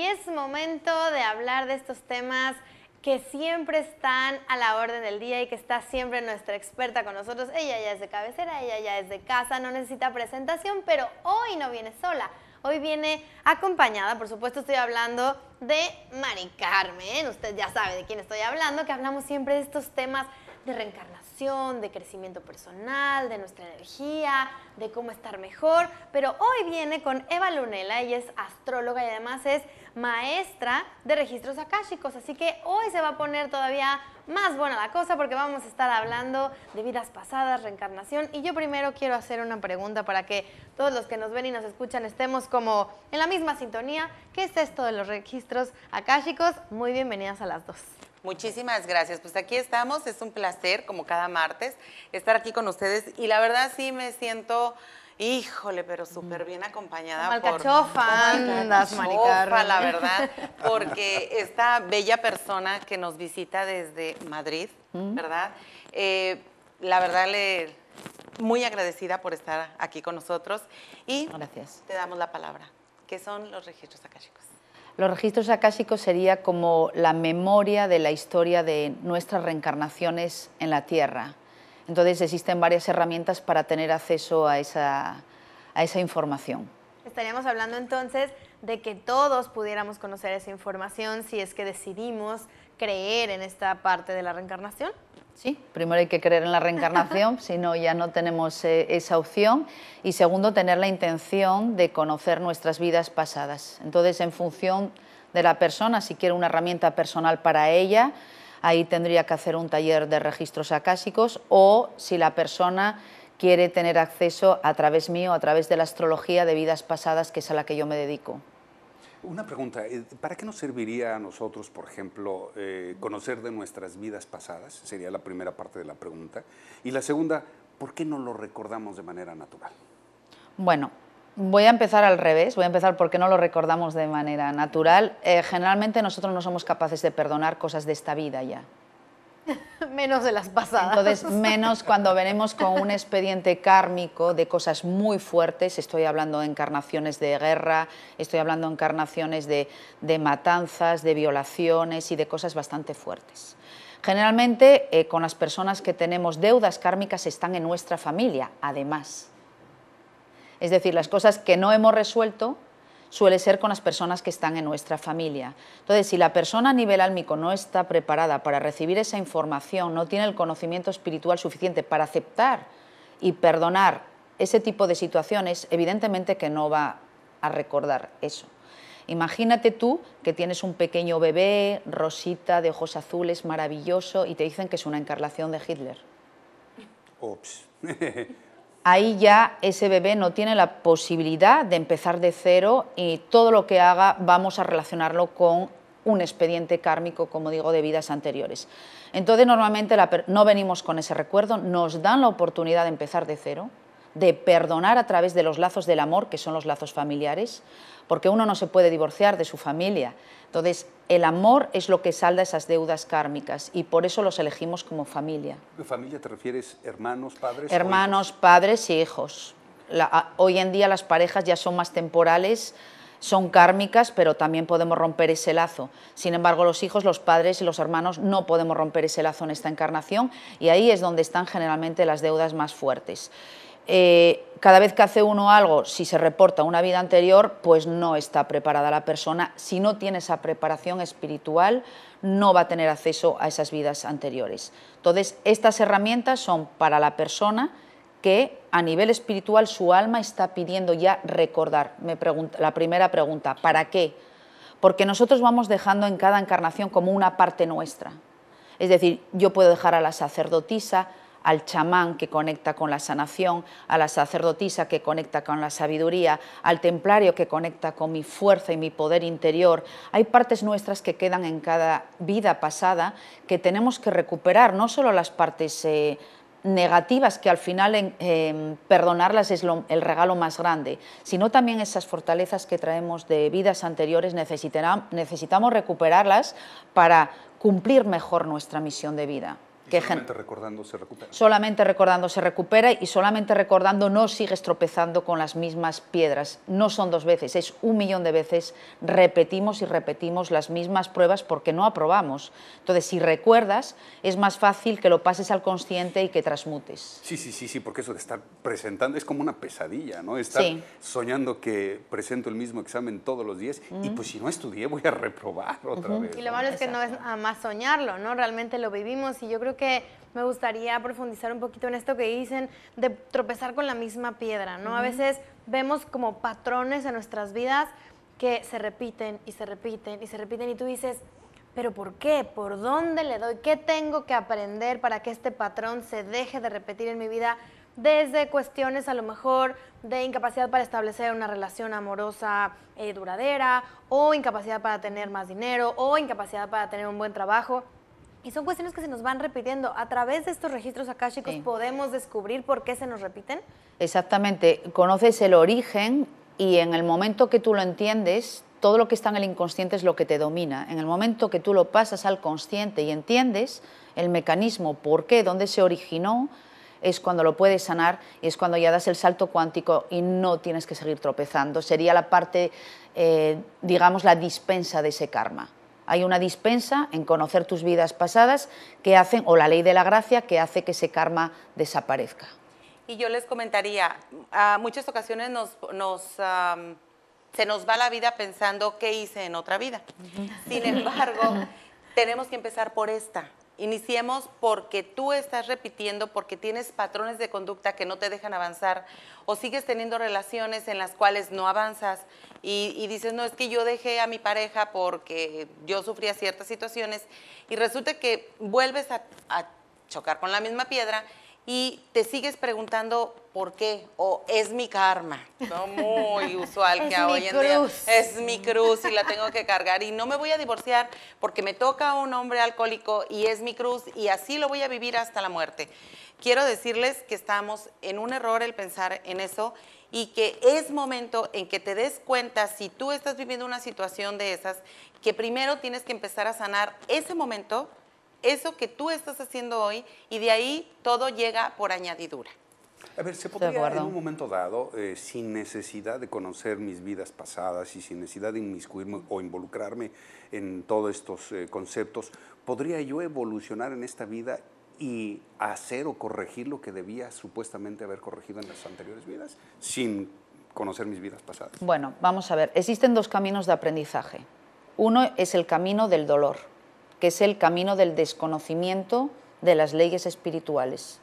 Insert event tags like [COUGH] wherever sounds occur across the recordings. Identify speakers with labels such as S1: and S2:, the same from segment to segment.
S1: y es momento de hablar de estos temas que siempre están a la orden del día y que está siempre nuestra experta con nosotros. Ella ya es de cabecera, ella ya es de casa, no necesita presentación, pero hoy no viene sola. Hoy viene acompañada, por supuesto estoy hablando de Mari Carmen, usted ya sabe de quién estoy hablando, que hablamos siempre de estos temas de reencarnación de crecimiento personal, de nuestra energía, de cómo estar mejor, pero hoy viene con Eva Lunela, ella es astróloga y además es maestra de registros akáshicos, así que hoy se va a poner todavía más buena la cosa porque vamos a estar hablando de vidas pasadas, reencarnación y yo primero quiero hacer una pregunta para que todos los que nos ven y nos escuchan estemos como en la misma sintonía. ¿Qué es esto de los registros akáshicos? Muy bienvenidas a las dos.
S2: Muchísimas gracias. Pues aquí estamos, es un placer, como cada martes, estar aquí con ustedes y la verdad sí me siento... Híjole, pero súper bien acompañada por... Malcachofa, la verdad, porque esta bella persona que nos visita desde Madrid, ¿verdad? Eh, la verdad, le, muy agradecida por estar aquí con nosotros. Y Gracias. te damos la palabra, que son los registros acá, chicos.
S3: Los registros acásicos sería como la memoria de la historia de nuestras reencarnaciones en la Tierra. Entonces existen varias herramientas para tener acceso a esa información.
S1: Estaríamos hablando entonces de que todos pudiéramos conocer esa información si es que decidimos creer en esta parte de la reencarnación.
S3: Sí, primero hay que creer en la reencarnación, [LAUGHS] si no ya no tenemos eh, esa opción. Y segundo, tener la intención de conocer nuestras vidas pasadas. Entonces, en función de la persona, si quiere una herramienta personal para ella, ahí tendría que hacer un taller de registros acásicos o si la persona quiere tener acceso a través mío, a través de la astrología de vidas pasadas, que es a la que yo me dedico.
S4: Una pregunta, eh, ¿para qué nos serviría a nosotros, por ejemplo, eh, conocer de nuestras vidas pasadas? Sería la primera parte de la pregunta. Y la segunda, ¿por qué no lo recordamos de manera natural?
S3: Bueno, Voy a empezar al revés, voy a empezar por qué no lo recordamos de manera natural. Eh, generalmente nosotros no somos capaces de perdonar cosas de esta vida ya. [LAUGHS] menos de las pasadas. Entonces, menos cuando venimos con un expediente kármico de cosas muy fuertes, estoy hablando de encarnaciones de guerra, estoy hablando de encarnaciones de, matanzas, de violaciones y de cosas bastante fuertes. Generalmente, eh, con las personas que tenemos deudas kármicas están en nuestra familia, además. Es decir, las cosas que no hemos resuelto suele ser con las personas que están en nuestra familia. Entonces, si la persona a nivel álmico no está preparada para recibir esa información, no tiene el conocimiento espiritual suficiente para aceptar y perdonar ese tipo de situaciones, evidentemente que no va a recordar eso. Imagínate tú que tienes un pequeño bebé, rosita, de ojos azules, maravilloso, y te dicen que es una encarnación de Hitler.
S4: Ups. [LAUGHS]
S3: ahí ya ese bebé no tiene la posibilidad de empezar de cero y todo lo que haga vamos a relacionarlo con un expediente kármico, como digo, de vidas anteriores. Entonces, normalmente no venimos con ese recuerdo, nos dan la oportunidad de empezar de cero, de perdonar a través de los lazos del amor, que son los lazos familiares, porque uno no se puede divorciar de su familia. Entonces, el amor es lo que salda esas deudas kármicas y por eso los elegimos como familia.
S4: familia te refieres hermanos, padres? Hermanos,
S3: padres y hijos. hoy en día las parejas ya son más temporales, son kármicas, pero también podemos romper ese lazo. Sin embargo, los hijos, los padres y los hermanos no podemos romper ese lazo en esta encarnación y ahí es donde están generalmente las deudas más fuertes. Eh, cada vez que hace uno algo, si se reporta una vida anterior, pues no está preparada la persona. Si no tiene esa preparación espiritual, no va a tener acceso a esas vidas anteriores. Entonces, estas herramientas son para la persona que a nivel espiritual su alma está pidiendo ya recordar. Me la primera pregunta, ¿para qué? Porque nosotros vamos dejando en cada encarnación como una parte nuestra. Es decir, yo puedo dejar a la sacerdotisa, al chamán que conecta con la sanación, a la sacerdotisa que conecta con la sabiduría, al templario que conecta con mi fuerza y mi poder interior. Hay partes nuestras que quedan en cada vida pasada que tenemos que recuperar, no solo las partes eh, negativas, que al final em, perdonarlas es el regalo más grande, sino también esas fortalezas que traemos de vidas anteriores, necesitamos recuperarlas para cumplir mejor nuestra misión de vida solamente recordando se recupera. Solamente recordando se recupera y solamente recordando no sigues tropezando con las mismas piedras. No son dos veces, es un millón de veces. Repetimos y repetimos las mismas pruebas porque no aprobamos. Entonces, si recuerdas, es más fácil que lo pases al consciente y que transmutes.
S4: Sí, sí, sí, sí, porque eso de estar presentando es como una pesadilla, ¿no? Estar soñando que presento el mismo examen todos los días y pues si no estudié voy a reprobar otra vez. Y lo malo es que no
S1: es a más soñarlo, ¿no? Realmente lo vivimos y yo creo que que me gustaría profundizar un poquito en esto que dicen de tropezar con la misma piedra, ¿no? A veces vemos como patrones en nuestras vidas que se repiten y se repiten y se repiten y tú dices, pero ¿por qué? ¿Por dónde le doy? ¿Qué tengo que aprender para que este patrón se deje de repetir en mi vida? Desde cuestiones a lo mejor de incapacidad para establecer una relación amorosa eh, duradera, o incapacidad para tener más dinero, o incapacidad para tener un buen trabajo. Y son cuestiones que se nos van repitiendo. A través de estos registros akáshicos podemos descubrir por qué se nos repiten.
S3: Exactamente. Conoces el origen y en el momento que tú lo entiendes, todo lo que está en el inconsciente es lo que te domina. En el momento que tú lo pasas al consciente y entiendes el mecanismo, por qué, dónde se originó, es cuando lo puedes sanar y es cuando ya das el salto cuántico y no tienes que seguir tropezando. Sería la parte, eh, digamos, la dispensa de ese karma hay una dispensa en conocer tus vidas pasadas que hacen, o la ley de la gracia que hace que ese karma desaparezca.
S2: Y yo les comentaría, a muchas ocasiones nos, se nos va la vida pensando qué hice en otra vida. Sin embargo, tenemos que empezar por esta. Iniciemos porque tú estás repitiendo, porque tienes patrones de conducta que no te dejan avanzar o sigues teniendo relaciones en las cuales no avanzas y, dices, no, es que yo dejé a mi pareja porque yo sufría ciertas situaciones y resulta que vuelves a chocar con la misma piedra y te sigues preguntando por qué o es mi karma, ¿no? muy usual [LAUGHS] que hoy en día es mi cruz y la tengo que cargar y no me voy a divorciar porque me toca a un hombre alcohólico y es mi cruz y así lo voy a vivir hasta la muerte. Quiero decirles que estamos en un error el pensar en eso y que es momento en que te des cuenta si tú estás viviendo una situación de esas que primero tienes que empezar a sanar ese momento eso que tú estás haciendo hoy y de ahí todo llega por añadidura.
S4: A ver, ¿se podría en un momento dado, eh, sin necesidad de conocer mis vidas pasadas y sin necesidad de inmiscuirme o involucrarme en todos estos eh, conceptos, podría yo evolucionar en esta vida y hacer o corregir lo que debía supuestamente haber corregido en las anteriores vidas, sin conocer mis vidas pasadas?
S3: Bueno, vamos a ver, existen dos caminos de aprendizaje. Uno es el camino del dolor que es el camino del desconocimiento de las leyes espirituales.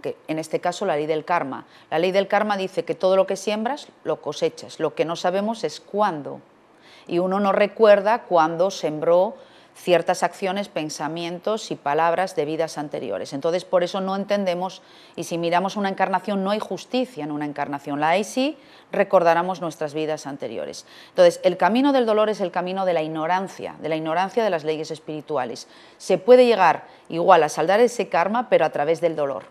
S3: Que en este caso la ley del karma. La ley del karma dice que todo lo que siembras lo cosechas, lo que no sabemos es cuándo. Y uno no recuerda cuándo sembró ciertas acciones, pensamientos y palabras de vidas anteriores. Entonces, por eso no entendemos, y si miramos una encarnación, no hay justicia en una encarnación, la hay si recordáramos nuestras vidas anteriores. Entonces, el camino del dolor es el camino de la ignorancia, de la ignorancia de las leyes espirituales. Se puede llegar igual a saldar ese karma, pero a través del dolor.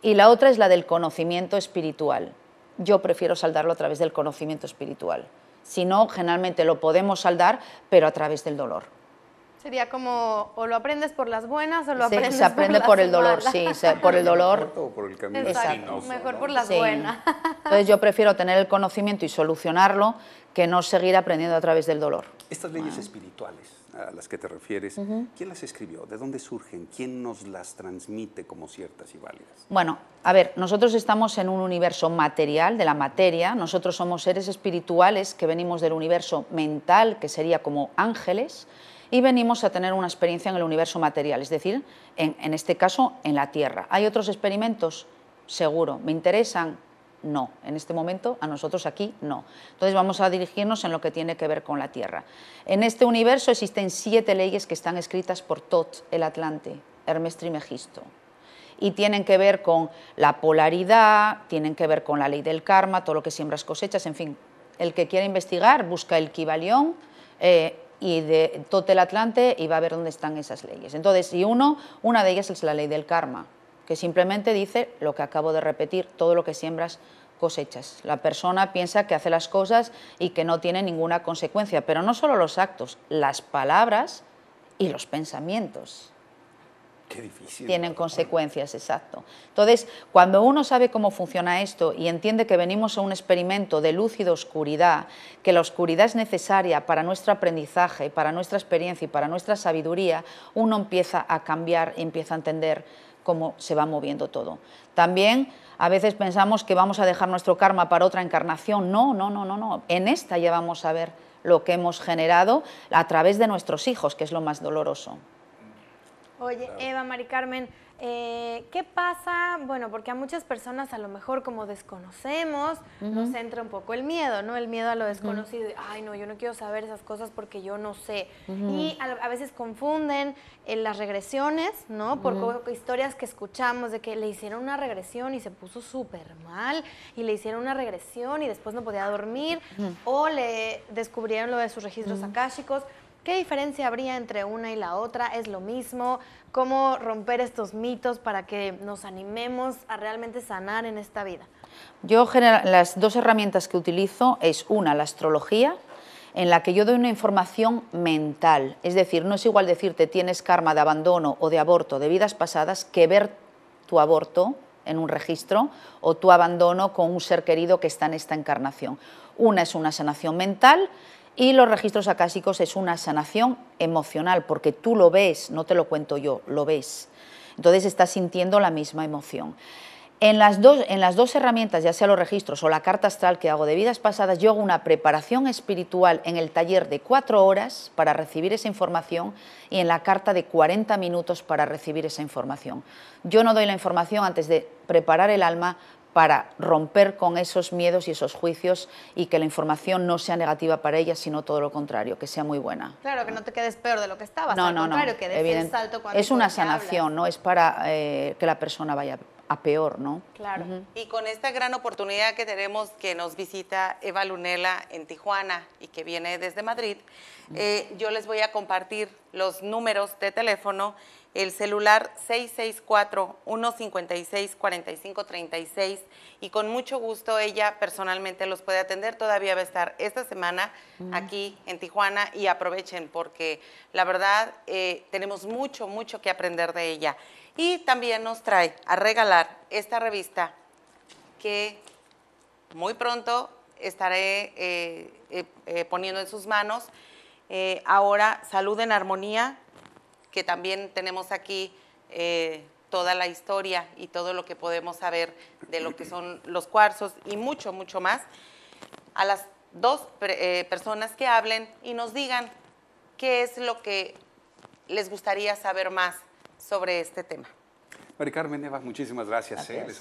S3: Y la otra es la del conocimiento espiritual. Yo prefiero saldarlo a través del conocimiento espiritual. Si no, generalmente lo podemos saldar, pero a través del dolor.
S1: Sería como o lo aprendes por las buenas o lo sí, aprendes se aprende por, el dolor, sí, por el
S3: dolor. por el camino Exacto, mejor por las buenas. Entonces yo prefiero tener el conocimiento y solucionarlo que no seguir aprendiendo a través del dolor.
S4: Estas leyes espirituales a las que te refieres, ¿quién las escribió? ¿De dónde surgen? ¿Quién nos las transmite como ciertas y válidas?
S3: Bueno, a ver, nosotros estamos en un universo material, de la materia, nosotros somos seres espirituales que venimos del universo mental, que sería como ángeles, y venimos a tener una experiencia en el universo material, es decir, en, este caso, en la Tierra. ¿Hay otros experimentos? Seguro. ¿Me interesan? No. En este momento, a nosotros aquí, no. Entonces vamos a dirigirnos en lo que tiene que ver con la Tierra. En este universo existen siete leyes que están escritas por Tot, el Atlante, Hermes Trimegisto y tienen que ver con la polaridad, tienen que ver con la ley del karma, todo lo que siembras cosechas, en fin. El que quiera investigar busca el Kibalión, eh, y de todo el Atlante y va a ver dónde están esas leyes. Entonces, si uno, una de ellas es la ley del karma, que simplemente dice lo que acabo de repetir, todo lo que siembras cosechas. La persona piensa que hace las cosas y que no tiene ninguna consecuencia, pero no solo los actos, las palabras y los pensamientos. Tienen consecuencias, exacto. Entonces, cuando uno sabe cómo funciona esto y entiende que venimos a un experimento de luz y de oscuridad, que la oscuridad es necesaria para nuestro aprendizaje, para nuestra experiencia y para nuestra sabiduría, uno empieza a cambiar, y empieza a entender cómo se va moviendo todo. También a veces pensamos que vamos a dejar nuestro karma para otra encarnación. No, no, no, no, no. En esta ya vamos a ver lo que hemos generado a través de nuestros hijos, que es lo más doloroso.
S1: Oye, Eva, Mari Carmen, eh, ¿qué pasa? Bueno, porque a muchas personas a lo mejor como desconocemos, nos entra un poco el miedo, ¿no? El miedo a lo desconocido. Ay, no, yo no quiero saber esas cosas porque yo no sé. Y a, veces confunden eh, las regresiones, ¿no? Por historias que escuchamos de que le hicieron una regresión y se puso súper mal, y le hicieron una regresión y después no podía dormir, o le descubrieron lo de sus registros akáshicos. ¿Qué diferencia habría entre una y la otra? ¿Es lo mismo? ¿Cómo romper estos mitos para que nos animemos a realmente sanar en esta vida?
S3: Yo las dos herramientas que utilizo es una, la astrología, en la que yo doy una información mental. Es decir, no es igual decirte tienes karma de abandono o de aborto de vidas pasadas que ver tu aborto en un registro o tu abandono con un ser querido que está en esta encarnación. Una es una sanación mental y los registros acásicos es una sanación emocional, porque tú lo ves, no te lo cuento yo, lo ves. Entonces estás sintiendo la misma emoción. En las, dos, en las dos herramientas, ya sea los registros o la carta astral que hago de vidas pasadas, yo hago una preparación espiritual en el taller de cuatro horas para recibir esa información y en la carta de 40 minutos para recibir esa información. Yo no doy la información antes de preparar el alma para romper con esos miedos y esos juicios y que la información no sea negativa para ella sino todo lo contrario, que sea muy buena.
S2: Claro, que no te quedes peor de lo que estabas, no, no, no, Es una sanación, ¿no?
S3: Es para eh, que la persona vaya a peor, ¿no? Claro.
S2: Y con esta gran oportunidad que tenemos, que nos visita Eva Lunela en Tijuana y que viene desde Madrid, eh, yo les voy a compartir los números de teléfono el celular 664-156-4536 y con mucho gusto ella personalmente los puede atender. Todavía va a estar esta semana mm. aquí en Tijuana y aprovechen porque la verdad eh, tenemos mucho, mucho que aprender de ella. Y también nos trae a regalar esta revista que muy pronto estaré eh, eh, poniendo en sus manos. ahora, Salud en Armonía, que también tenemos aquí eh, toda la historia y todo lo que podemos saber de lo que son los cuarzos y mucho, mucho más, a las dos eh, personas que hablen y nos digan qué es lo que les gustaría saber más sobre este tema.
S4: Mari Carmen muchísimas gracias. Eh,